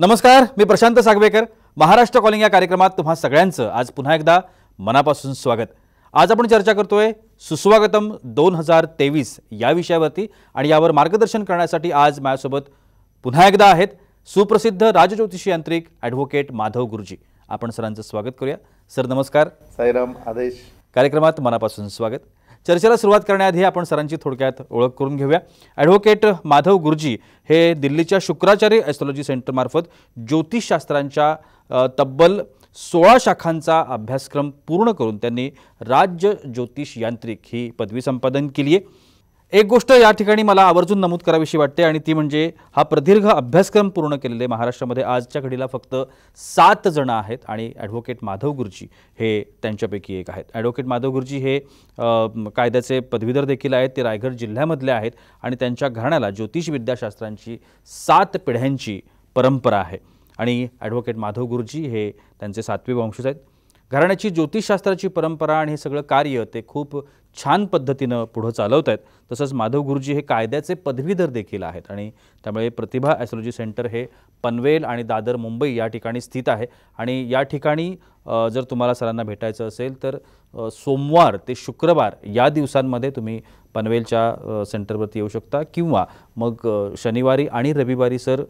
नमस्कार मी प्रशांत सागवेकर महाराष्ट्र कॉलिंग या कार्यक्रमात तुम्हा सगळ्यांचं आज पुन्हा एकदा मनापासून स्वागत आज आपण चर्चा करतोय सुस्वागतम दोन हजार तेवीस या विषयावरती आणि यावर मार्गदर्शन करण्यासाठी आज माझ्यासोबत पुन्हा एकदा आहेत सुप्रसिद्ध राजज्योतिषी यांत्रिक ॲडव्होकेट माधव गुरुजी आपण सरांचं स्वागत करूया सर नमस्कार साईराम आदेश कार्यक्रमात मनापासून स्वागत चर्चेला सुरुवात करण्याआधी आपण सरांची थोडक्यात ओळख करून घेऊया ॲडव्होकेट माधव गुरुजी हे दिल्लीच्या शुक्राचार्य ॲस्ट्रॉलॉजी सेंटरमार्फत ज्योतिषशास्त्रांच्या तब्बल सोळा शाखांचा अभ्यासक्रम पूर्ण करून त्यांनी राज्य ज्योतिष यांत्रिक ही पदवी संपादन केली आहे एक गोष्ट या ठिकाणी मला आवर्जून नमूद करावीशी वाटते आणि ती म्हणजे हा प्रदीर्घ अभ्यासक्रम पूर्ण केलेले महाराष्ट्रामध्ये आजच्या घडीला फक्त सात जणं आहेत आणि ॲडव्होकेट माधव गुरुजी हे त्यांच्यापैकी एक आहेत ॲडव्होकेट माधव गुरुजी हे कायद्याचे पदवीधर देखील आहेत ते रायगड जिल्ह्यामधले आहेत आणि त्यांच्या घराण्याला ज्योतिष विद्याशास्त्रांची सात पिढ्यांची परंपरा आहे आणि ॲडव्होकेट माधव गुरुजी हे त्यांचे सातवे वंशज आहेत घराण्याची ज्योतिषशास्त्राची परंपरा आणि हे सगळं कार्य ते खूप छान पद्धतीनं पुढं चालवत आहेत तसंच माधव गुरुजी हे कायद्याचे पदवीधर देखील आहेत आणि त्यामुळे प्रतिभा ॲस्ट्रॉलॉजी सेंटर हे पनवेल आणि दादर मुंबई या ठिकाणी स्थित आहे आणि या ठिकाणी जर तुम्हाला सरांना भेटायचं असेल तर सोमवार ते शुक्रवार या दिवसांमध्ये तुम्ही पनवेलच्या सेंटरवरती येऊ शकता किंवा मग शनिवारी आणि रविवारी सर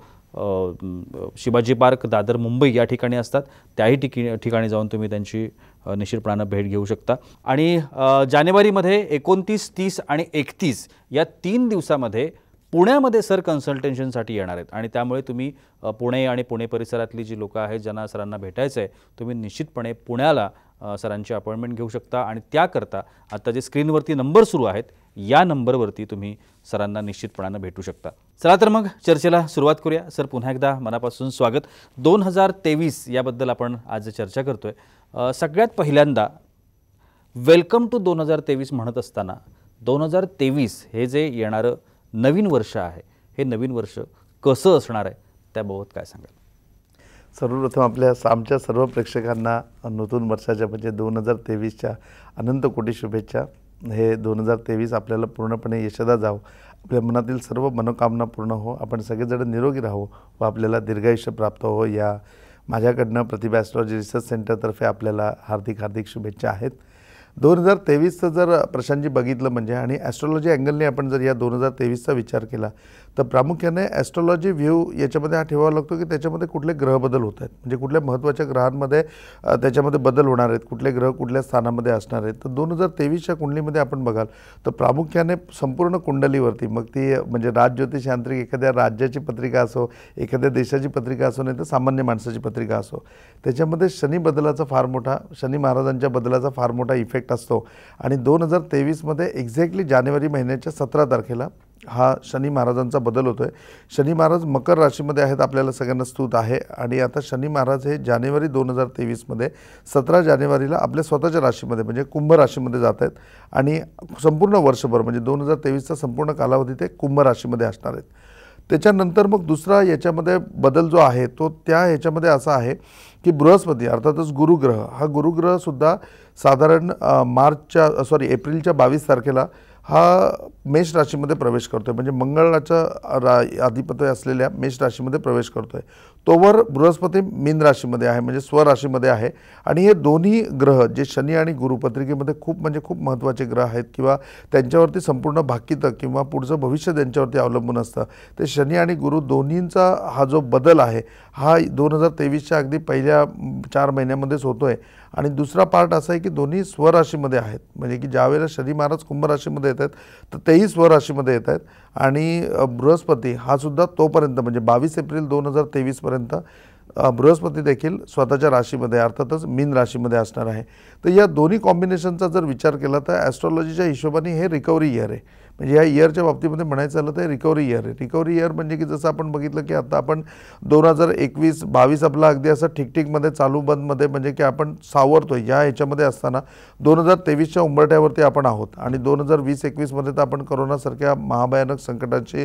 शिवाजी पार्क दादर मुंबई या ठिकाणी असतात त्याही ठिकी ठिकाणी जाऊन तुम्ही त्यांची निश्चितपणानं भेट घेऊ शकता आणि जानेवारीमध्ये एकोणतीस तीस आणि एकतीस या तीन दिवसामध्ये पुण्यामध्ये सर कन्सल्टेशनसाठी येणार आहेत आणि त्यामुळे तुम्ही पुणे आणि पुणे परिसरातली जी लोकं आहेत ज्यांना सरांना भेटायचं आहे तुम्ही निश्चितपणे पुण्याला सरांची अपॉइंटमेंट घेऊ शकता आणि त्याकरता आता जे स्क्रीनवरती नंबर सुरू आहेत या नंबरवरती तुम्ही सरांना निश्चितपणानं भेटू शकता चला तर मग चर्चेला सुरुवात करूया सर पुन्हा एकदा मनापासून स्वागत दोन हजार तेवीस याबद्दल आपण आज चर्चा आहे सगळ्यात पहिल्यांदा वेलकम टू दोन हजार तेवीस म्हणत असताना दोन हजार तेवीस हे जे येणारं नवीन वर्ष आहे हे नवीन वर्ष कसं असणार आहे त्याबाबत काय सांगाल सर्वप्रथम आपल्या आमच्या सर्व प्रेक्षकांना नूतन वर्षाच्या म्हणजे दोन हजार तेवीसच्या अनंत कोटी शुभेच्छा हे दोन हजार तेवीस आपल्याला पूर्णपणे यशदा जावं आपल्या मनातील सर्व मनोकामना पूर्ण हो आपण सगळेजण निरोगी राहू व आपल्याला दीर्घायुष्य प्राप्त हो या माझ्याकडनं प्रतिभा ॲस्ट्रॉलॉजी रिसर्च सेंटरतर्फे आपल्याला हार्दिक हार्दिक शुभेच्छा आहेत दोन हजार तेवीसचं जर प्रशांतजी बघितलं म्हणजे आणि ॲस्ट्रॉलॉजी अँगलने आपण जर या दोन हजार तेवीसचा विचार केला तर प्रामुख्याने ॲस्ट्रॉलॉजी व्ह्यू याच्यामध्ये हा ठेवावा लागतो की त्याच्यामध्ये कुठले ग्रह बदल होत आहेत म्हणजे कुठल्या महत्त्वाच्या ग्रहांमध्ये त्याच्यामध्ये बदल होणार आहेत कुठले ग्रह कुठल्या स्थानामध्ये असणार आहेत तर दोन हजार तेवीसच्या कुंडलीमध्ये आपण बघाल तर प्रामुख्याने संपूर्ण कुंडलीवरती मग ती म्हणजे राजज्योतिष यांत्रिक एखाद्या राज्याची पत्रिका असो एखाद्या देशाची पत्रिका असो नाही तर सामान्य माणसाची पत्रिका असो त्याच्यामध्ये शनी बदलाचा फार मोठा शनी महाराजांच्या बदलाचा फार मोठा इफेक्ट असतो आणि दोन हजार तेवीसमध्ये एक्झॅक्टली जानेवारी महिन्याच्या सतरा तारखेला हा शनी महाराजांचा बदल होतो आहे शनी महाराज मकर राशीमध्ये आहेत आपल्याला सगळ्यांना स्तूत आहे आणि आता शनी महाराज हे जानेवारी दोन हजार तेवीसमध्ये सतरा जानेवारीला आपल्या स्वतःच्या राशीमध्ये म्हणजे कुंभ राशीमध्ये जात आहेत आणि संपूर्ण वर्षभर म्हणजे दोन हजार तेवीसचा संपूर्ण कालावधी ते कुंभ राशीमध्ये असणार आहेत त्याच्यानंतर मग दुसरा याच्यामध्ये बदल जो आहे तो त्या ह्याच्यामध्ये असा आहे की बृहस्पती अर्थातच गुरुग्रह हा गुरुग्रहसुद्धा साधारण मार्चच्या सॉरी एप्रिलच्या बावीस तारखेला हा मेष राशीमध्ये प्रवेश करतो आहे म्हणजे मंगळाचं रा आधिपत्य असलेल्या मेष राशीमध्ये प्रवेश करतो आहे तोवर बृहस्पती मीन राशीमध्ये आहे म्हणजे स्वराशीमध्ये आहे आणि हे दोन्ही ग्रह जे शनी आणि गुरुपत्रिकेमध्ये खूप म्हणजे खूप महत्त्वाचे ग्रह आहेत किंवा त्यांच्यावरती संपूर्ण भाकितं किंवा पुढचं भविष्य त्यांच्यावरती अवलंबून असतं ते शनी आणि गुरु दोन्हींचा हा जो बदल आहे हा दोन हजार तेवीसच्या अगदी पहिल्या चार महिन्यामध्येच होतो आहे आणि दुसरा पार्ट असा आहे की दोन्ही स्वराशीमध्ये आहेत म्हणजे की ज्यावेळेला शनी महाराज कुंभराशीमध्ये येत आहेत तर तेही स्वराशीमध्ये येत आहेत आणि बृहस्पती हा सुद्धा तोपर्यंत म्हणजे बावीस एप्रिल दोन हजार तेवीसपर्यंत बृहस्पती देखील स्वतःच्या राशीमध्ये अर्थातच मीन राशीमध्ये असणार आहे तर या दोन्ही कॉम्बिनेशनचा जर विचार केला तर ॲस्ट्रॉलॉजीच्या हिशोबाने हे रिकव्हरी इयर आहे म्हणजे या इयरच्या बाबतीमध्ये म्हणायचं झालं तर रिकव्हरी इयर आहे रिकव्हरी इयर म्हणजे की जसं आपण बघितलं की आता आपण दोन हजार एकवीस बावीस आपला अगदी असं ठिकठिकमध्ये चालू बंदमध्ये म्हणजे की आपण सावरतो या ह्याच्यामध्ये असताना दोन हजार तेवीसच्या उंबरठ्यावरती आपण आहोत आणि दोन हजार वीस एकवीसमध्ये तर आपण करोनासारख्या महाभयानक संकटाची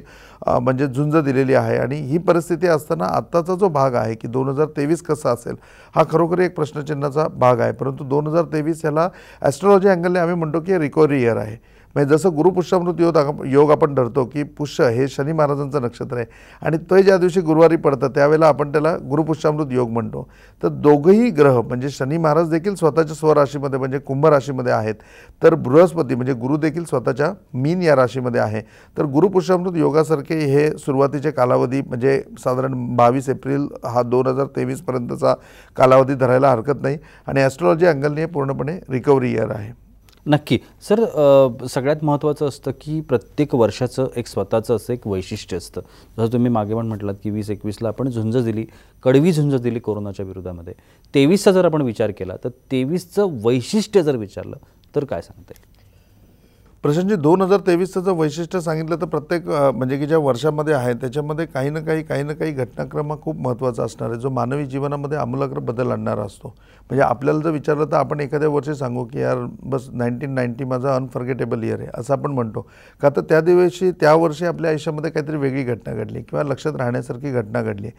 म्हणजे झुंज दिलेली आहे आणि ही परिस्थिती असताना आत्ताचा जो भाग आहे की दोन हजार तेवीस कसा असेल हा खरोखर एक प्रश्नचिन्हाचा भाग आहे परंतु दोन हजार तेवीस ह्याला ॲस्ट्रॉलॉजी अँगलने आम्ही म्हणतो की रिकव्हरी इयर आहे म्हणजे जसं गुरुपुष्यामृत योग योग आपण धरतो की पुष्य हे शनी महाराजांचं नक्षत्र आहे आणि ते ज्या दिवशी गुरुवारी पडतं त्यावेळेला आपण त्याला गुरुपुष्यामृत योग म्हणतो तर दोघंही ग्रह म्हणजे शनी महाराज देखील स्वतःच्या स्वराशीमध्ये म्हणजे कुंभ राशीमध्ये आहेत तर बृहस्पती म्हणजे गुरु देखील स्वतःच्या मीन या राशीमध्ये आहे तर गुरुपुष्यामृत योगासारखे हे सुरुवातीचे कालावधी म्हणजे साधारण बावीस एप्रिल हा दोन हजार तेवीसपर्यंतचा कालावधी धरायला हरकत नाही आणि ॲस्ट्रॉलॉजी अँगलने पूर्णपणे रिकव्हरी इयर आहे नक्की सर सगळ्यात महत्त्वाचं असतं की प्रत्येक वर्षाचं एक स्वतःचं असं एक वैशिष्ट्य असतं जसं तुम्ही मागे पण म्हटलात की वीस एकवीसला आपण झुंज दिली कडवी झुंज दिली कोरोनाच्या विरोधामध्ये तेवीसचा जर आपण विचार केला तर तेवीसचं वैशिष्ट्य जर विचारलं तर काय सांगते प्रशांतजी दोन हजार तेवीसचं जर वैशिष्ट्य सांगितलं तर प्रत्येक म्हणजे की ज्या वर्षामध्ये आहे त्याच्यामध्ये काही ना काही काही ना काही घटनाक्रम खूप महत्त्वाचा असणार आहे जो मानवी जीवनामध्ये आमूलाग्र बदल आणणारा असतो म्हणजे आपल्याला जर विचारलं तर आपण एखाद्या वर्षी सांगू की यार बस नाईन्टीन नाईन्टी माझा अनफर्गेटेबल इयर आहे असं आपण म्हणतो का तर त्या दिवशी त्या वर्षी आपल्या आयुष्यामध्ये काहीतरी वेगळी घटना घडली किंवा लक्षात राहण्यासारखी घटना घडली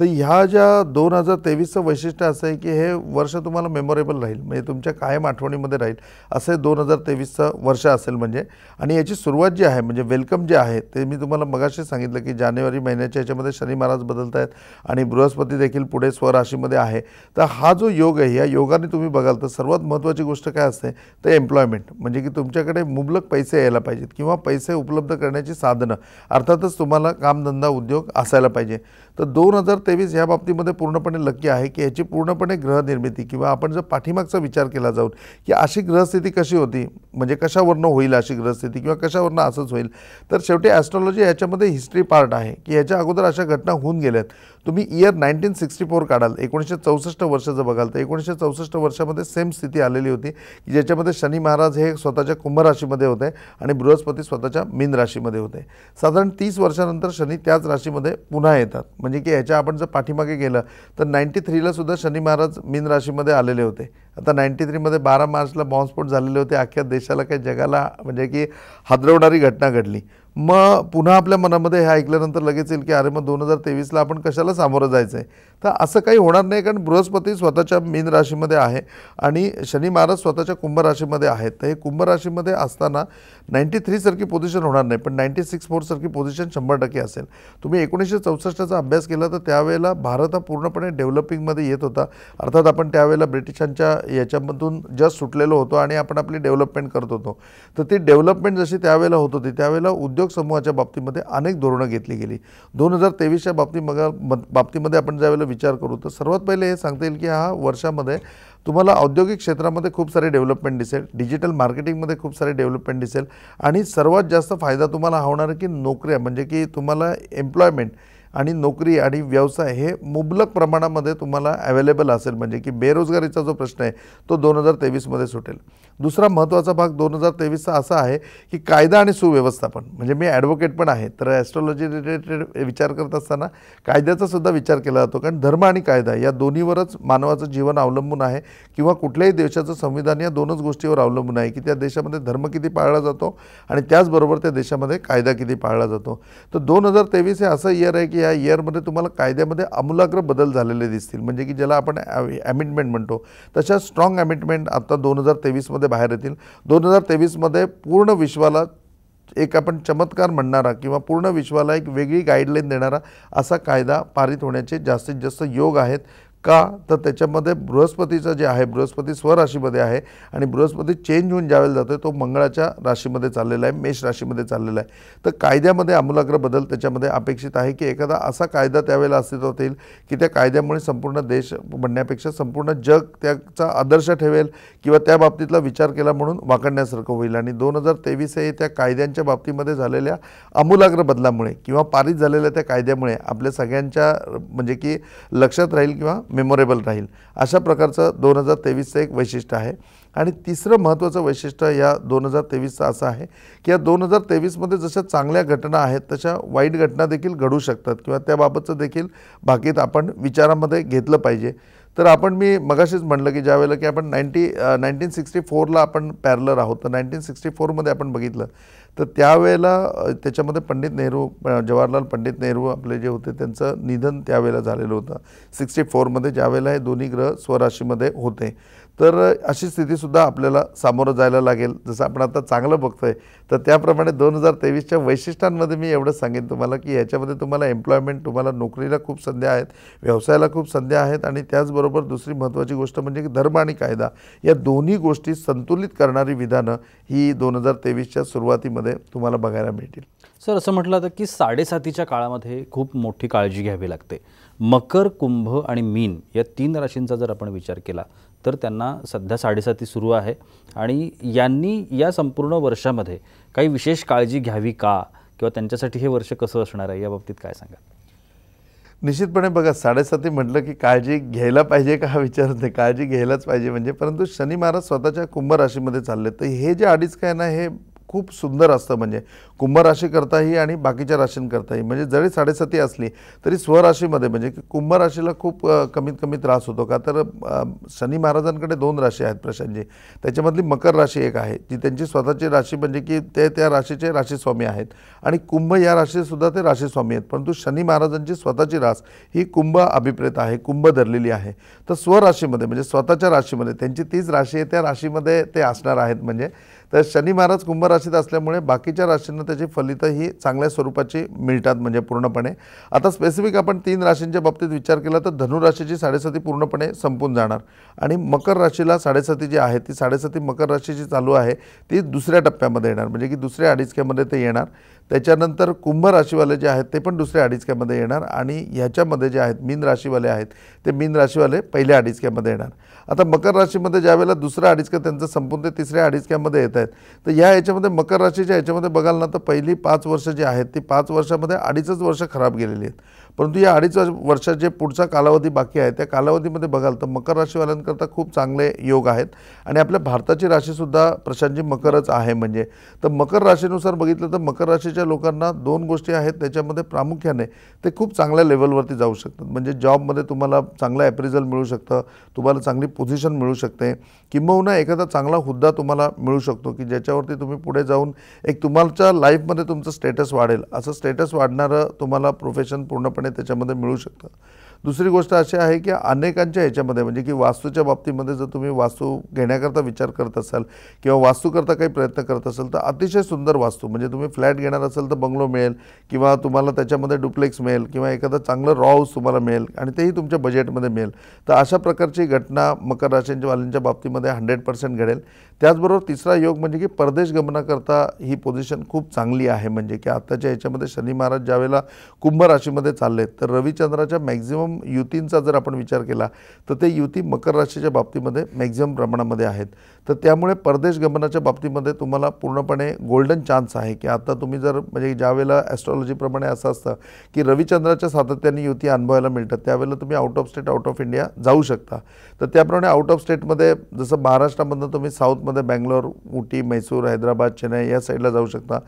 तर ह्या ज्या दोन हजार तेवीसचं वैशिष्ट्य असं आहे की हे वर्ष तुम्हाला मेमोरेबल राहील म्हणजे तुमच्या कायम आठवणीमध्ये राहील असं दोन हजार तेवीसचं वर्ष असेल म्हणजे आणि याची सुरुवात जी आहे म्हणजे वेलकम जे आहे ते मी तुम्हाला मगाशी सांगितलं की जानेवारी महिन्याच्या याच्यामध्ये शनी महाराज बदलत आहेत आणि बृहस्पती देखील पुढे स्वराशीमध्ये आहे तर हा जो योग आहे या योगाने तुम्ही बघाल तर सर्वात महत्त्वाची गोष्ट काय असते तर एम्प्लॉयमेंट म्हणजे की तुमच्याकडे मुबलक पैसे यायला पाहिजेत किंवा पैसे उपलब्ध करण्याची साधनं अर्थातच तुम्हाला कामधंदा उद्योग असायला पाहिजे तर दोन हजार तेवीस ह्या बाबतीमध्ये पूर्णपणे लक्की आहे की याची पूर्णपणे ग्रहनिर्मिती किंवा आपण जर पाठीमागचा विचार केला जाऊन की अशी ग्रहस्थिती कशी होती म्हणजे कशावरनं होईल अशी ग्रहस्थिती किंवा कशावरनं असंच होईल तर शेवटी ॲस्ट्रॉलॉजी याच्यामध्ये हिस्ट्री पार्ट आहे की याच्या अगोदर अशा घटना होऊन गेल्यात तुम्ही इयर नाईन्टीन सिक्स्टी फोर काढाल एकोणीसशे चौसष्ट वर्ष जर बघाल तर एकोणीसशे चौसष्ट वर्षामध्ये सेम स्थिती आलेली होती की ज्याच्यामध्ये शनी महाराज हे स्वतःच्या कुंभ राशीमध्ये होते आणि बृहस्पती स्वतःच्या मीन राशीमध्ये होते साधारण तीस वर्षानंतर शनी त्याच राशीमध्ये पुन्हा येतात म्हणजे की ह्याच्या आपण जर पाठीमागे गेलं तर नाईन्टी थ्रीला सुद्धा शनी महाराज मीन राशीमध्ये आलेले होते आता नाईन्टी थ्रीमध्ये बारा मार्चला बॉम्बस्फोट झालेले होते अख्ख्या देशाला काही जगाला म्हणजे की हादरवणारी घटना घडली मग पुन्हा आपल्या मनामध्ये हे ऐकल्यानंतर लगेच येईल की अरे मग दोन हजार तेवीसला आपण कशाला सामोरं जायचं आहे तर असं काही होणार नाही कारण बृहस्पती स्वतःच्या मीन राशीमध्ये आहे आणि शनी महाराज स्वतःच्या कुंभ राशीमध्ये आहेत तर हे कुंभ राशीमध्ये असताना नाईंटी थ्रीसारखी पोझिशन होणार नाही पण नाईंटी सिक्स फोरसारखी पोझिशन शंभर टक्के असेल तुम्ही एकोणीसशे चौसष्टचा अभ्यास केला तर त्यावेळेला भारत हा पूर्णपणे डेव्हलपिंगमध्ये येत होता अर्थात आपण त्यावेळेला ब्रिटिशांच्या याच्यामधून जस्ट सुटलेलो होतो आणि आपण आपली डेव्हलपमेंट करत होतो तर ती डेव्हलपमेंट जशी त्यावेळेला होत होती त्यावेळेला उद्योग समूहाच्या बाबतीमध्ये अनेक धोरणं घेतली गेली दोन हजार तेवीसच्या बाबतीमध्ये बाबतीमध्ये आपण ज्यावेळेला विचार करू तो सर्वात पहले संगते हैं कि हाँ वर्षा वर्षामध्ये तुम्हाला औद्योगिक में खूब सारे डेवलपमेंट दिसेल डिजिटल मार्केटिंगमध्ये खूब सारे डेवलपमेंट दिसेल आणि जास्त फायदा तुम्हाला होणार कि नोकऱ्या म्हणजे की तुम्हाला एम्प्लॉयमेंट आणि नोकरी आणि व्यवसाय हे मुबलक प्रमाणामध्ये तुम्हाला अवेलेबल असेल म्हणजे की बेरोजगारीचा जो प्रश्न आहे तो दोन हजार तेवीसमध्ये सुटेल दुसरा महत्त्वाचा भाग दोन हजार तेवीसचा असा आहे की कायदा आणि सुव्यवस्थापन म्हणजे मी ॲडव्होकेट पण आहे तर ॲस्ट्रॉलॉजी रिलेटेड विचार करत असताना कायद्याचा सुद्धा विचार केला जातो कारण धर्म आणि कायदा या दोन्हीवरच मानवाचं जीवन अवलंबून आहे किंवा कुठल्याही देशाचं संविधान या दोनच गोष्टीवर अवलंबून आहे की त्या देशामध्ये धर्म किती पाळला जातो आणि त्याचबरोबर त्या देशामध्ये कायदा किती पाळला जातो तर दोन हजार तेवीस हे असं इयर आहे की या इयरमध्ये तुम्हाला कायद्यामध्ये आमूलाग्र बदल झालेले दिसतील म्हणजे की ज्याला आपण ॲमिटमेंट म्हणतो तशा स्ट्रॉंग ॲमिटमेंट आता दोन हजार तेवीसमध्ये बाहेर येतील दोन हजार तेवीसमध्ये पूर्ण विश्वाला एक आपण चमत्कार म्हणणारा किंवा पूर्ण विश्वाला एक वेगळी गाईडलाईन देणारा असा कायदा पारित होण्याचे जास्तीत जास्त योग आहेत का तर त्याच्यामध्ये बृहस्पतीचं जे आहे बृहस्पती स्वराशीमध्ये आहे आणि बृहस्पती चेंज होऊन ज्यावेळेला जातो तो मंगळाच्या राशीमध्ये चाललेला आहे मेष राशीमध्ये चाललेला आहे तर कायद्यामध्ये आमूलाग्र बदल त्याच्यामध्ये अपेक्षित आहे की एखादा असा कायदा त्यावेळेला अस्तित्वात येईल की त्या कायद्यामुळे संपूर्ण देश बनण्यापेक्षा संपूर्ण जग त्याचा आदर्श ठेवेल किंवा त्या बाबतीतला विचार केला म्हणून वाकडण्यासारखं होईल आणि दोन हजार तेवीस हे त्या कायद्यांच्या बाबतीमध्ये झालेल्या आमूलाग्र बदलामुळे किंवा पारित झालेल्या त्या कायद्यामुळे आपल्या सगळ्यांच्या म्हणजे की लक्षात राहील किंवा मेमोरेबल राहील अशा प्रकारचं दोन हजार तेवीसचं एक वैशिष्ट्य आहे आणि तिसरं महत्त्वाचं वैशिष्ट्य या दोन हजार तेवीसचं असं आहे की या दोन हजार तेवीसमध्ये जशा चांगल्या घटना आहेत तशा वाईट घटना देखील घडू शकतात किंवा त्याबाबतचं देखील बाकीत आपण विचारामध्ये घेतलं पाहिजे तर आपण मी मगाशीच म्हटलं की ज्या वेळेला की आपण नाईन्टी नाईन्टीन सिक्स्टी फोरला आपण पॅरलर आहोत तर नाईन्टीन सिक्स्टी फोरमध्ये आपण बघितलं तर त्यावेळेला त्याच्यामध्ये पंडित नेहरू जवाहरलाल पंडित नेहरू आपले जे होते त्यांचं निधन त्यावेळेला झालेलं होतं सिक्स्टी फोरमध्ये ज्यावेळेला हे दोन्ही ग्रह स्वराशीमध्ये होते तर अशी स्थितीसुद्धा आपल्याला सामोरं जायला लागेल जसं आपण आता चांगलं बघतो आहे तर त्याप्रमाणे दोन हजार तेवीसच्या वैशिष्ट्यांमध्ये मी एवढं सांगेन तुम्हाला की याच्यामध्ये तुम्हाला एम्प्लॉयमेंट तुम्हाला नोकरीला खूप संध्या आहेत व्यवसायाला खूप संध्या आहेत आणि त्याचबरोबर दुसरी महत्त्वाची गोष्ट म्हणजे धर्म आणि कायदा या दोन्ही गोष्टी संतुलित करणारी विधानं ही दोन हजार तेवीसच्या सुरुवातीमध्ये तुम्हाला बघायला मिळतील सर असं म्हटलं तर की साडेसातीच्या काळामध्ये खूप मोठी काळजी घ्यावी लागते मकर कुंभ आणि मीन या तीन राशींचा जर आपण विचार केला तर त्यांना सध्या साडेसाती सुरू आहे आणि यांनी या संपूर्ण वर्षामध्ये काही विशेष काळजी घ्यावी का किंवा त्यांच्यासाठी हे वर्ष कसं असणार आहे याबाबतीत काय सांगा निश्चितपणे बघा साडेसाती म्हटलं की काळजी घ्यायला पाहिजे का हा विचार नाही काळजी घ्यायलाच पाहिजे म्हणजे परंतु शनी महाराज स्वतःच्या कुंभ राशीमध्ये चालले तर हे जे अडीच काय ना हे खूप सुंदर असतं म्हणजे करताही आणि बाकीच्या राशींकरताही म्हणजे जरी साडेसाती असली तरी स्वराशीमध्ये म्हणजे की कुंभराशीला खूप कमीत कमी त्रास होतो का तर शनी महाराजांकडे दोन राशी आहेत प्रशांतजी त्याच्यामधली मकर राशी एक आहे जी त्यांची स्वतःची राशी म्हणजे की ते त्या राशीचे राशीस्वामी आहेत आणि कुंभ या राशीसुद्धा ते राशीस्वामी आहेत परंतु शनी महाराजांची स्वतःची रास ही कुंभ अभिप्रेत आहे कुंभ धरलेली आहे तर स्वराशीमध्ये म्हणजे स्वतःच्या राशीमध्ये त्यांची तीच राशी आहे त्या राशीमध्ये ते असणार आहेत म्हणजे तर शनी महाराज कुंभ राशीत असल्यामुळे बाकीच्या राशींना त्याची फलितं ही चांगल्या स्वरूपाची मिळतात म्हणजे पूर्णपणे आता स्पेसिफिक आपण तीन राशींच्या बाबतीत विचार केला तर धनुराशीची साडेसती पूर्णपणे संपून जाणार आणि मकर राशीला साडेसती जी आहे ती साडेसती मकर राशीची चालू आहे ती दुसऱ्या टप्प्यामध्ये येणार म्हणजे की दुसऱ्या अडीचक्यामध्ये ते येणार त्याच्यानंतर कुंभ राशीवाले जे आहेत ते पण दुसऱ्या अडीचक्यामध्ये येणार आणि ह्याच्यामध्ये जे आहेत मीन राशीवाले आहेत ते मीन राशीवाले पहिल्या अडीचक्यामध्ये येणार आता मकर राशीमध्ये ज्यावेळेला दुसरा अडीचक्या त्यांचं संपून ते तिसऱ्या अडीचक्यामध्ये येत आहेत तर ह्या याच्यामध्ये मकर राशीच्या याच्यामध्ये बघाल ना तर पहिली पाच वर्ष जी आहेत ती पाच वर्षामध्ये अडीचच वर्ष खराब गेलेली आहेत परंतु या अडीच वर्षात जे पुढचा कालावधी बाकी आहे त्या कालावधीमध्ये बघाल तर मकर राशीवाल्यांकरता खूप चांगले योग आहेत आणि आपल्या भारताची राशीसुद्धा प्रशांतजी मकरच आहे म्हणजे तर मकर राशीनुसार बघितलं तर मकर राशीच्या लोकांना दोन गोष्टी आहेत त्याच्यामध्ये प्रामुख्याने ते खूप चांगल्या लेवलवरती जाऊ शकतात म्हणजे जॉबमध्ये तुम्हाला चांगलं ॲप्रिझल मिळू शकतं तुम्हाला चांगली पोझिशन मिळू शकते किंबहुना एखादा चांगला हुद्दा तुम्हाला मिळू शकतो की ज्याच्यावरती तुम्ही पुढे जाऊन एक तुम्हाला लाईफमध्ये तुमचं स्टेटस वाढेल असं स्टेटस वाढणारं तुम्हाला प्रोफेशन पूर्णपणे त्याच्यामध्ये मिळू शकतं दुसरी गोष्ट अशी आहे की अनेकांच्या ह्याच्यामध्ये म्हणजे की वास्तूच्या बाबतीमध्ये जर तुम्ही वास्तू घेण्याकरता विचार करत असाल किंवा वास्तूकरता काही प्रयत्न करत असाल तर अतिशय सुंदर वास्तू म्हणजे तुम्ही फ्लॅट घेणार असाल तर बंगलो मिळेल किंवा तुम्हाला त्याच्यामध्ये डुप्लेक्स मिळेल किंवा एखादं चांगलं रॉ हाऊस तुम्हाला मिळेल आणि तेही तुमच्या बजेटमध्ये मिळेल तर अशा प्रकारची घटना मकर वालींच्या बाबतीमध्ये हंड्रेड पर्सेंट घडेल त्याचबरोबर तिसरा योग म्हणजे की परदेश गमनाकरता ही पोझिशन खूप चांगली आहे म्हणजे की आत्ताच्या ह्याच्यामध्ये शनी महाराज ज्यावेळेला कुंभ राशीमध्ये चालले तर रविचंद्राच्या मॅक्झिमम युतींचा जर आपण विचार केला तर ते युती मकर राशीच्या बाबतीमध्ये मॅक्झिमम प्रमाणामध्ये आहेत तर त्यामुळे परदेश गमनाच्या बाबतीमध्ये तुम्हाला पूर्णपणे गोल्डन चान्स आहे की आता तुम्ही जर म्हणजे ज्यावेळेला ॲस्ट्रॉलॉजीप्रमाणे असं असतं की रविचंद्राच्या सातत्याने युती अनुभवायला मिळतात त्यावेळेला तुम्ही out of state out of India जाऊ शकता तर त्याप्रमाणे आउट ऑफ स्टेटमध्ये जसं महाराष्ट्रामधनं तुम्ही साऊथमध्ये बँगलोर उटी मैसूर हैदराबाद चेन्नई या साईडला जाऊ शकता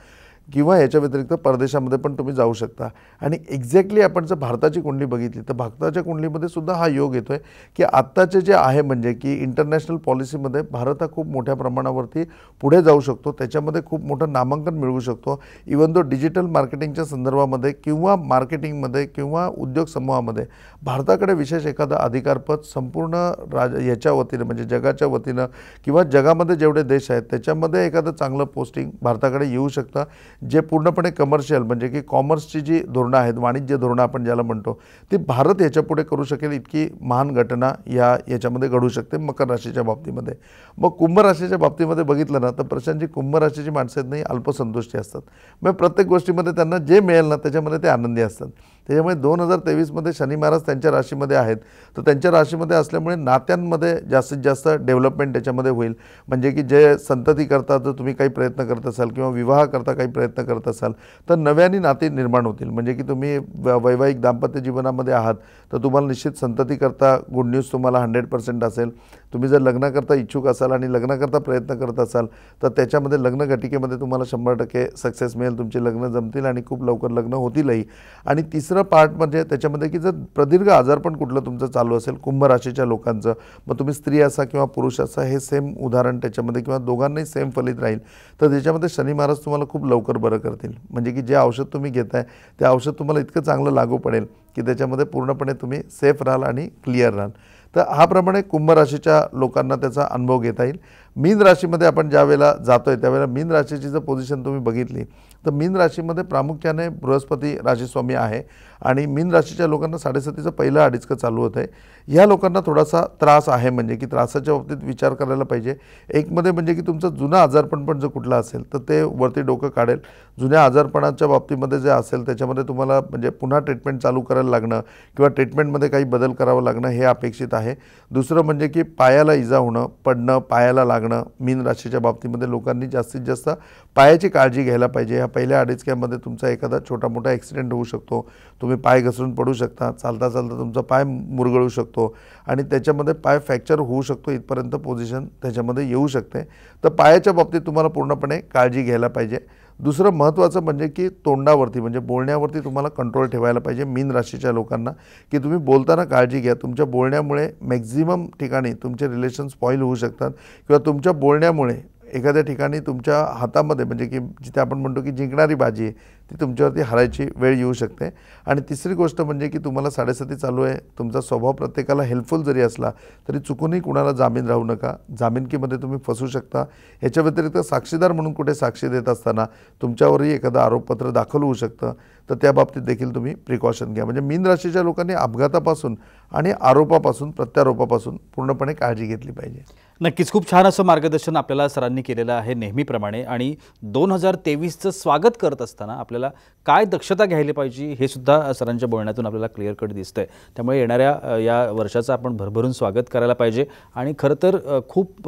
किंवा याच्या व्यतिरिक्त परदेशामध्ये पण तुम्ही जाऊ शकता आणि एक्झॅक्टली आपण जर भारताची कुंडली बघितली तर भारताच्या कुंडलीमध्ये सुद्धा हा योग येतो आहे की आत्ताचे जे आहे म्हणजे की इंटरनॅशनल पॉलिसीमध्ये भारत हा खूप मोठ्या प्रमाणावरती पुढे जाऊ शकतो त्याच्यामध्ये खूप मोठं नामांकन मिळवू शकतो इवन दो डिजिटल मार्केटिंगच्या संदर्भामध्ये किंवा मार्केटिंगमध्ये किंवा उद्योग समूहामध्ये भारताकडे विशेष एखादा अधिकारपद संपूर्ण राज याच्या वतीनं म्हणजे जगाच्या वतीनं किंवा जगामध्ये जेवढे देश आहेत त्याच्यामध्ये एखादं चांगलं पोस्टिंग भारताकडे येऊ शकतं जे पूर्णपणे कमर्शियल म्हणजे की कॉमर्सची जी धोरणं आहेत वाणिज्य धोरणं आपण ज्याला म्हणतो ती भारत याच्यापुढे करू शकेल इतकी महान घटना या याच्यामध्ये घडू शकते मकर राशीच्या बाबतीमध्ये मग कुंभ राशीच्या बाबतीमध्ये बघितलं ना तर प्रशांतजी कुंभ राशीची माणसं आहेत नाही अल्पसंतुष्टी असतात मग प्रत्येक गोष्टीमध्ये त्यांना जे मिळेल ना त्याच्यामध्ये ते आनंदी असतात त्याच्यामुळे दोन हजार तेवीसमध्ये शनी महाराज त्यांच्या राशीमध्ये आहेत तर त्यांच्या राशीमध्ये असल्यामुळे नात्यांमध्ये जास्तीत जास्त डेव्हलपमेंट त्याच्यामध्ये होईल म्हणजे की जे संतती करता जर तुम्ही काही प्रयत्न करत असाल किंवा विवाह करता काही प्रयत्न प्रयत्न करत असाल तर नव्याने नाते निर्माण होतील म्हणजे की तुम्ही वैवाहिक दाम्पत्य जीवनामध्ये आहात तर तुम्हाला निश्चित संततीकरता गुड न्यूज तुम्हाला हंड्रेड पर्सेंट असेल तुम्ही जर लग्नाकरता इच्छुक असाल आणि लग्नाकरता प्रयत्न करत असाल तर त्याच्यामध्ये लग्न घटिकेमध्ये तुम्हाला शंभर टक्के सक्सेस मिळेल तुमचे लग्न जमतील आणि खूप लवकर लग्न होतीलही आणि तिसरं पार्ट म्हणजे त्याच्यामध्ये की जर प्रदीर्घ आजार पण कुठलं तुमचं चालू असेल कुंभ राशीच्या लोकांचं मग तुम्ही स्त्री असा किंवा पुरुष असा हे सेम उदाहरण त्याच्यामध्ये किंवा दोघांनाही सेम फलित राहील तर त्याच्यामध्ये शनी महाराज तुम्हाला खूप लवकर बरं करतील म्हणजे की जे औषध तुम्ही घेताय ते औषध तुम्हाला इतकं चांगलं लागू पडेल की त्याच्यामध्ये पूर्णपणे तुम्ही सेफ राहाल आणि क्लिअर राहाल तर हाप्रमाणे प्रमाणे कुंभ राशीच्या लोकांना त्याचा अनुभव घेता येईल मीन राशि अपन ज्यावेळेला जो है त्यावेळेला मीन राशीची जो पोजिशन तुम्हें बघितली तो मीन राशि प्रामुख्याने बृहस्पति राजेस्वामी है आणि मीन राशि लोकांना साढ़ेसतीच पहिलं अडीचकं चालू होतं आहे ह्या लोकांना थोडासा त्रास है मजे कि त्रासाच्या बाबतीत विचार करायला पाहिजे एकमध्ये म्हणजे कि तुमचं जुना आजारपण जो कुछ तो असेल तर ते वरती डोकं काढेल जुन्या आजारपणाच्या बाबतीमध्ये जे आल तुम्हारा पुनः ट्रीटमेंट चालू कराएं लगण कि ट्रीटमेंट मे का बदल करावे लागणं है अपेक्षित है दूसर मजे कि पयाला इजा होणं पडणं पायाला लागणं वागणं मीन राशीच्या बाबतीमध्ये लोकांनी जास्तीत जास्त पायाची काळजी घ्यायला पाहिजे ह्या पहिल्या अडीच तुमचा एखादा छोटा मोठा ॲक्सिडेंट होऊ शकतो तुम्ही पाय घसरून पडू शकता चालता चालता तुमचा पाय मुरगळू शकतो आणि त्याच्यामध्ये पाय फ्रॅक्चर होऊ शकतो इथपर्यंत पोझिशन त्याच्यामध्ये येऊ शकते तर पायाच्या बाबतीत तुम्हाला पूर्णपणे काळजी घ्यायला पाहिजे दुसरं महत्त्वाचं म्हणजे की तोंडावरती म्हणजे बोलण्यावरती तुम्हाला कंट्रोल ठेवायला पाहिजे मीन राशीच्या लोकांना की तुम्ही बोलताना काळजी घ्या तुमच्या बोलण्यामुळे मॅक्झिमम ठिकाणी तुमचे रिलेशन स्पॉईल होऊ शकतात किंवा तुमच्या बोलण्यामुळे एखाद्या ठिकाणी तुमच्या हातामध्ये म्हणजे की जिथे आपण म्हणतो की जिंकणारी बाजी आहे ती तुमच्यावरती हारायची वेळ येऊ शकते आणि तिसरी गोष्ट म्हणजे की तुम्हाला साडेसाती चालू आहे तुमचा स्वभाव प्रत्येकाला हेल्पफुल जरी असला तरी चुकूनही कुणाला जामीन राहू नका जामीनकीमध्ये तुम्ही फसू शकता याच्या व्यतिरिक्त साक्षीदार म्हणून कुठे साक्षी देत असताना तुमच्यावरही एखादं आरोपपत्र दाखल होऊ शकतं तर त्या बाबतीत देखील तुम्ही प्रिकॉशन घ्या म्हणजे मीन राशीच्या लोकांनी अपघातापासून आणि आरोपापासून प्रत्यारोपापासून पूर्णपणे काळजी घेतली पाहिजे नक्कीच खूप छान असं मार्गदर्शन आपल्याला सरांनी केलेलं आहे नेहमीप्रमाणे आणि दोन हजार तेवीसचं स्वागत करत असताना आपल्याला काय दक्षता घ्यायला पाहिजे हे सुद्धा सरांच्या बोलण्यातून आपल्याला क्लिअर कट दिसतं आहे त्यामुळे येणाऱ्या या वर्षाचं आपण भरभरून स्वागत करायला पाहिजे आणि खरं तर खूप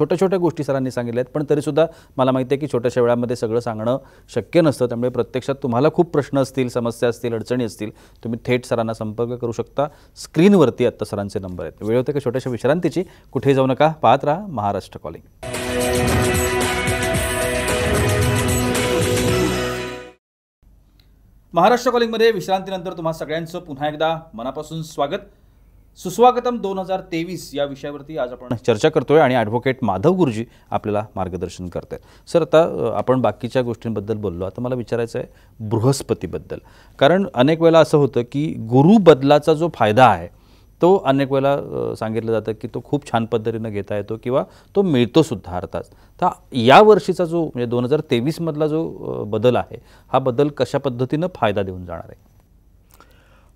छोट्या छोट्या गोष्टी सरांनी सांगितल्या आहेत पण तरीसुद्धा मला माहिती आहे की छोट्याशा वेळामध्ये सगळं सांगणं शक्य नसतं त्यामुळे प्रत्यक्षात तुम्हाला खूप प्रश्न असतील समस्या असतील अडचणी असतील तुम्ही थेट सरांना संपर्क करू शकता स्क्रीनवरती आत्ता सरांचे नंबर आहेत वेळ होते का छोट्याशा विश्रांतीची कुठेही जाऊ नका पाहत महाराष्ट्र कॉलिंग महाराष्ट्र कॉलिंगमध्ये विश्रांतीनंतर तुम्हा सगळ्यांचं पुन्हा एकदा मनापासून स्वागत सुस्वागतम दोन हजार तेवीस या विषयावरती आज आपण चर्चा करतोय आणि ॲडव्होकेट माधव गुरुजी आपल्याला मार्गदर्शन करत आहेत सर आता आपण बाकीच्या गोष्टींबद्दल बोललो आता मला विचारायचं आहे बृहस्पतीबद्दल कारण अनेक वेळेला असं होतं की गुरु बदलाचा जो फायदा आहे तो अनेक वेळेला सांगितलं जातं की तो खूप छान पद्धतीनं घेता येतो किंवा तो मिळतोसुद्धा अर्थात तर या वर्षीचा जो म्हणजे दोन हजार तेवीसमधला जो बदल आहे हा बदल कशा पद्धतीनं फायदा देऊन जाणार आहे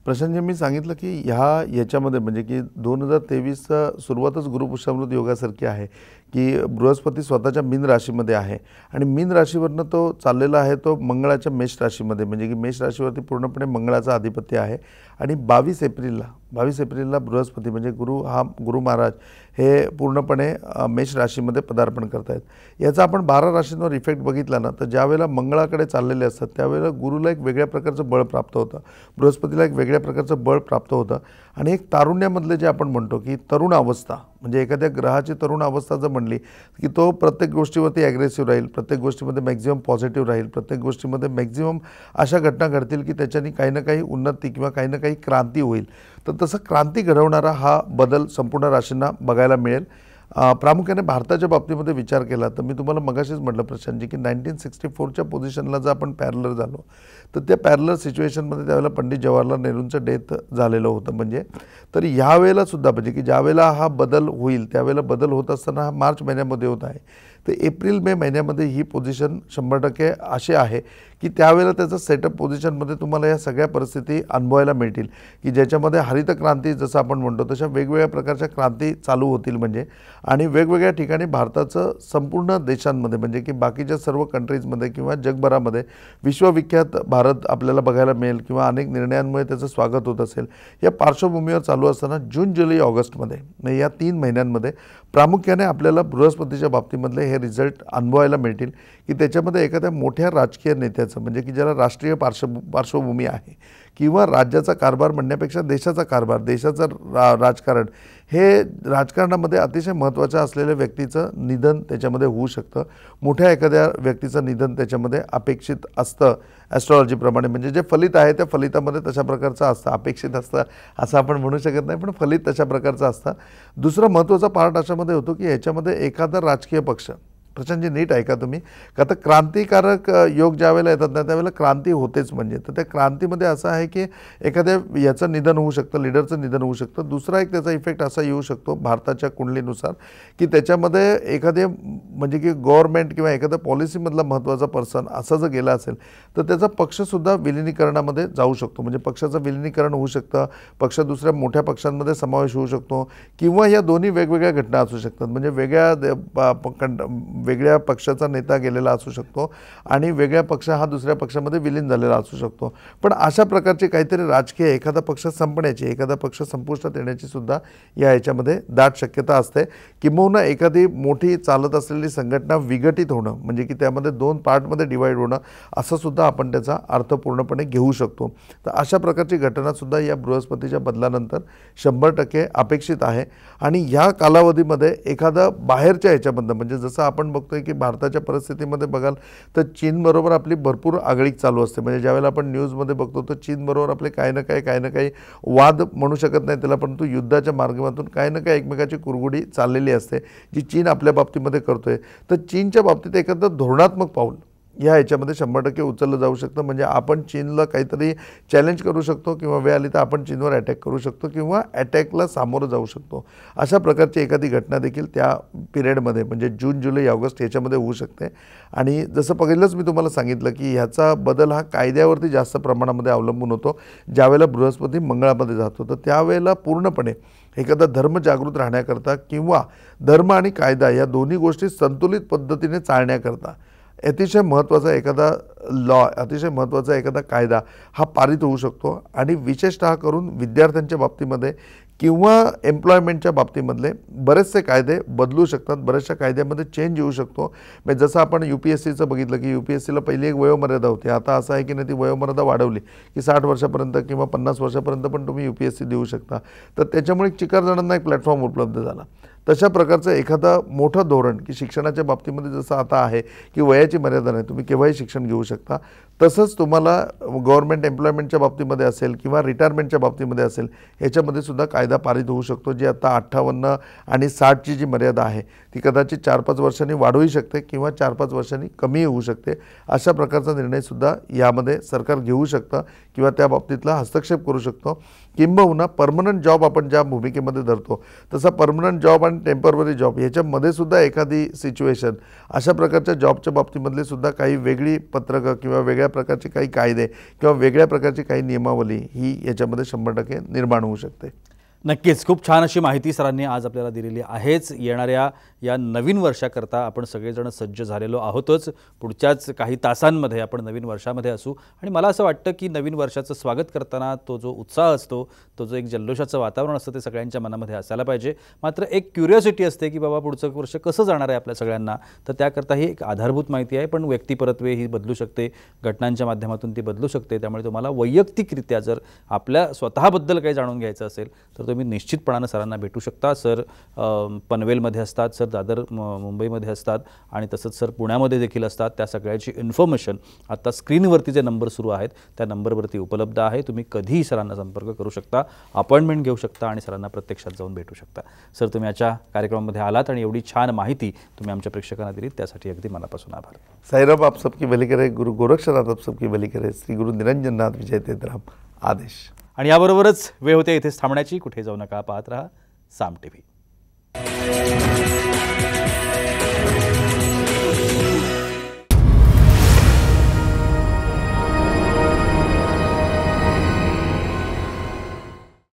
प्रशांतजी मी सांगितलं की ह्या याच्यामध्ये म्हणजे की दोन हजार तेवीसचा सुरुवातच गुरुपुषामृत योगासारखी आहे की बृहस्पती स्वतःच्या मीन राशीमध्ये आहे आणि मीन राशीवरनं तो चाललेला आहे तो मंगळाच्या मेष राशीमध्ये म्हणजे की मेष राशीवरती पूर्णपणे मंगळाचा आधिपत्य आहे आणि बावीस एप्रिलला बावीस एप्रिलला बृहस्पती म्हणजे गुरु हा गुरु महाराज हे पूर्णपणे मेष राशीमध्ये पदार्पण करत आहेत याचा आपण बारा राशींवर इफेक्ट बघितला ना तर ज्यावेळेला मंगळाकडे चाललेले असतात त्यावेळेला गुरुला एक वेगळ्या प्रकारचं बळ प्राप्त होतं बृहस्पतीला एक वेगळ्या प्रकारचं बळ प्राप्त होतं आणि एक तारुण्यामधले जे आपण म्हणतो की तरुण अवस्था म्हणजे एखाद्या ग्रहाची तरुण अवस्था जर म्हणली की तो प्रत्येक गोष्टीवरती ॲग्रेसिव्ह राहील प्रत्येक गोष्टीमध्ये मॅक्झिमम पॉझिटिव्ह राहील प्रत्येक गोष्टीमध्ये मॅक्झिमम अशा घटना घडतील की त्याच्यानी काही ना काही उन्नती किंवा काही ना काही क्रांती होईल तर तसं क्रांती घडवणारा हा बदल संपूर्ण राशींना बघायला मिळेल प्रामुख्याने भारताच्या बाबतीमध्ये विचार केला तर मी तुम्हाला मगाशीच म्हटलं प्रशांतजी की नाईन्टीन सिक्स्टी फोरच्या पोझिशनला जर आपण पॅरलर झालो तर त्या पॅरलर सिच्युएशनमध्ये त्यावेळेला पंडित जवाहरलाल नेहरूंचं डेथ झालेलं होतं म्हणजे तर ह्यावेळेला सुद्धा म्हणजे की ज्यावेळेला हा बदल होईल त्यावेळेला बदल होत असताना हा मार्च महिन्यामध्ये होत आहे तर एप्रिल मे महिन्यामध्ये ही पोझिशन शंभर टक्के अशी आहे की त्यावेळेला त्याचं सेटअप पोझिशनमध्ये तुम्हाला या सगळ्या परिस्थिती अनुभवायला मिळतील की ज्याच्यामध्ये हरित क्रांती जसं आपण म्हणतो तशा वेगवेगळ्या प्रकारच्या क्रांती चालू होतील म्हणजे आणि वेगवेगळ्या ठिकाणी भारताचं संपूर्ण देशांमध्ये म्हणजे की बाकीच्या सर्व कंट्रीजमध्ये किंवा जगभरामध्ये विश्वविख्यात भारत आपल्याला बघायला मिळेल किंवा अनेक निर्णयांमुळे त्याचं स्वागत होत असेल या पार्श्वभूमीवर चालू असताना जून जुलै ऑगस्टमध्ये या तीन महिन्यांमध्ये प्रामुख्याने आपल्याला बृहस्पतीच्या बाबतीमधले हे हे रिझल्ट अनुभवायला मिळतील की त्याच्यामध्ये एखाद्या मोठ्या राजकीय नेत्याचं म्हणजे की ज्याला राष्ट्रीय पार्श्व पार्श्वभूमी आहे किंवा राज्याचा कारभार म्हणण्यापेक्षा देशाचा कारभार देशाचं राजकारण हे राजकारणामध्ये अतिशय महत्त्वाच्या असलेल्या व्यक्तीचं निधन त्याच्यामध्ये होऊ शकतं मोठ्या एखाद्या व्यक्तीचं निधन त्याच्यामध्ये अपेक्षित असतं ॲस्ट्रॉलॉजीप्रमाणे म्हणजे जे फलित आहे त्या फलितामध्ये तशा प्रकारचं असतं अपेक्षित असतं असं आपण म्हणू शकत नाही पण फलित तशा प्रकारचं असतं दुसरं महत्त्वाचा पार्ट अशामध्ये होतो की ह्याच्यामध्ये एखादा राजकीय पक्ष प्रचंड नीट ऐका तुम्ही का तर क्रांतिकारक योग ज्यावेळेला येतात ना त्यावेळेला क्रांती होतेच म्हणजे तर त्या क्रांतीमध्ये असं आहे की एखाद्या याचं निधन होऊ शकतं लिडरचं निधन होऊ शकतं दुसरा एक त्याचा इफेक्ट असा येऊ शकतो भारताच्या कुंडलीनुसार की त्याच्यामध्ये एखादे म्हणजे की गव्हर्मेंट किंवा एखाद्या पॉलिसीमधला महत्त्वाचा पर्सन असा जर गेला असेल तर त्याचा पक्षसुद्धा विलिनीकरणामध्ये जाऊ शकतो म्हणजे पक्षाचं विलिनीकरण होऊ शकतं पक्ष दुसऱ्या मोठ्या पक्षांमध्ये समावेश होऊ शकतो किंवा या दोन्ही वेगवेगळ्या घटना असू शकतात म्हणजे वेगळ्या वेगळ्या पक्षाचा नेता गेलेला असू शकतो आणि वेगळ्या पक्ष हा दुसऱ्या पक्षामध्ये विलीन झालेला असू शकतो पण अशा प्रकारचे काहीतरी राजकीय एखादा पक्ष संपण्याची एखादा पक्ष संपुष्टात येण्याची सुद्धा या ह्याच्यामध्ये दाट शक्यता असते किंबहुना एखादी मोठी चालत असलेली संघटना विघटित होणं म्हणजे की त्यामध्ये दोन पार्टमध्ये डिवाईड होणं असं सुद्धा आपण त्याचा अर्थ पूर्णपणे घेऊ शकतो तर अशा प्रकारची घटनासुद्धा या बृहस्पतीच्या बदलानंतर शंभर टक्के अपेक्षित आहे आणि ह्या कालावधीमध्ये एखादा बाहेरच्या ह्याच्यामधनं म्हणजे जसं आपण बघतोय की भारताच्या परिस्थितीमध्ये बघाल तर चीनबरोबर आपली भरपूर आगळीक चालू असते म्हणजे ज्यावेळेला आपण न्यूजमध्ये बघतो तर चीनबरोबर आपले काही ना काही काही ना काही वाद म्हणू शकत नाही त्याला परंतु युद्धाच्या मार्गामधून काही ना काही एकमेकाची कुरगुडी चाललेली असते जी चीन आपल्या बाबतीमध्ये करतोय तर चीनच्या बाबतीत एकंदर धोरणात्मक पाऊल ह्या ह्याच्यामध्ये शंभर टक्के उचललं जाऊ शकतं म्हणजे आपण चीनला काहीतरी चॅलेंज करू शकतो किंवा वेळ आली तर आपण चीनवर अटॅक करू शकतो किंवा अटॅकला सामोरं जाऊ शकतो अशा प्रकारची एखादी घटना देखील त्या पिरियडमध्ये म्हणजे जून जुलै ऑगस्ट याच्यामध्ये होऊ शकते आणि जसं पहिलंच मी तुम्हाला सांगितलं की ह्याचा बदल हा कायद्यावरती जास्त प्रमाणामध्ये अवलंबून होतो ज्यावेळेला बृहस्पती मंगळामध्ये जातो तर त्यावेळेला पूर्णपणे एखादा धर्म जागृत राहण्याकरता किंवा धर्म आणि कायदा या दोन्ही गोष्टी संतुलित पद्धतीने चालण्याकरता अतिशय महत्त्वाचा एखादा लॉ अतिशय महत्त्वाचा एखादा कायदा हा पारित होऊ शकतो आणि विशेषतः करून विद्यार्थ्यांच्या बाबतीमध्ये किंवा एम्प्लॉयमेंटच्या बाबतीमधले बरेचसे कायदे बदलू शकतात बऱ्याचशा कायद्यामध्ये चेंज येऊ शकतो म्हणजे जसं आपण यू पी एस सीचं बघितलं की यू पी एस सीला पहिली एक वयोमर्यादा होती आता असं आहे की नाही ती वयोमर्यादा वाढवली की साठ वर्षापर्यंत किंवा पन्नास वर्षापर्यंत पण तुम्ही यू पी एस सी देऊ शकता तर त्याच्यामुळे चिकारजणांना एक प्लॅटफॉर्म उपलब्ध झाला तशा प्रकारचं एखादा मोठं धोरण की शिक्षणाच्या बाबतीमध्ये जसं आता आहे की वयाची मर्यादा नाही तुम्ही केव्हाही शिक्षण घेऊ शकता तसंच तुम्हाला गव्हर्मेंट एम्प्लॉयमेंटच्या बाबतीमध्ये असेल किंवा रिटायरमेंटच्या बाबतीमध्ये असेल याच्यामध्ये सुद्धा कायदा पारित होऊ शकतो जी आता अठ्ठावन्न आणि साठची जी मर्यादा आहे ती कदाचित चार पाच वर्षांनी वाढूही शकते किंवा चार पाच वर्षांनी कमी होऊ शकते अशा प्रकारचा निर्णयसुद्धा यामध्ये सरकार घेऊ शकतं किंवा त्या बाबतीतला हस्तक्षेप करू शकतो किंबहुना परमनंट जॉब आपण ज्या भूमिकेमध्ये धरतो तसा परमनंट जॉब आणि टेम्पररी जॉब याच्यामध्ये सुद्धा एखादी सिच्युएशन अशा प्रकारच्या जॉबच्या बाबतीमधले सुद्धा काही वेगळी पत्रकं किंवा वेगळ्या प्रकारचे काही कायदे किंवा वेगळ्या प्रकारची काही नियमावली ही याच्यामध्ये शंभर टक्के निर्माण होऊ शकते नक्कीच खूप छान अशी माहिती सरांनी आज आपल्याला दिलेली आहेच येणाऱ्या या नवीन वर्षाकरता आपण सगळेजण सज्ज झालेलो आहोतच पुढच्याच काही तासांमध्ये आपण नवीन वर्षामध्ये असू आणि मला असं वाटतं की नवीन वर्षाचं स्वागत करताना तो जो उत्साह असतो तो जो एक जल्लोषाचं वातावरण असतं ते सगळ्यांच्या मनामध्ये असायला पाहिजे मात्र एक क्युरिओसिटी असते की बाबा पुढचं वर्ष कसं जाणार आहे आपल्या सगळ्यांना तर त्याकरता ही एक आधारभूत माहिती आहे पण व्यक्तिपरत्वे ही बदलू शकते घटनांच्या माध्यमातून ती बदलू शकते त्यामुळे तुम्हाला वैयक्तिकरित्या जर आपल्या स्वतःबद्दल काही जाणून घ्यायचं असेल तर तुम्ही निश्चितपणानं सरांना भेटू शकता सर पनवेलमध्ये असतात सर दादर मुंबईमध्ये असतात आणि तसंच सर पुण्यामध्ये देखील असतात त्या सगळ्याची इन्फॉर्मेशन आत्ता स्क्रीनवरती जे नंबर सुरू आहेत त्या नंबरवरती उपलब्ध आहे तुम्ही कधीही सरांना संपर्क करू शकता अपॉइंटमेंट घेऊ शकता आणि सरांना प्रत्यक्षात जाऊन भेटू शकता सर तुम्ही याच्या कार्यक्रमामध्ये आलात आणि एवढी छान माहिती तुम्ही आमच्या प्रेक्षकांना दिली त्यासाठी अगदी मनापासून आभार साईराब आप सबकी भली करे गुरु गोरक्षनाथ आप सबकी भली करे श्री गुरु निरंजननाथ विजय तेतराम आदेश आणि याबरोबरच वेळ होते इथेच थांबण्याची कुठे जाऊ नका पाहत राहा साम टी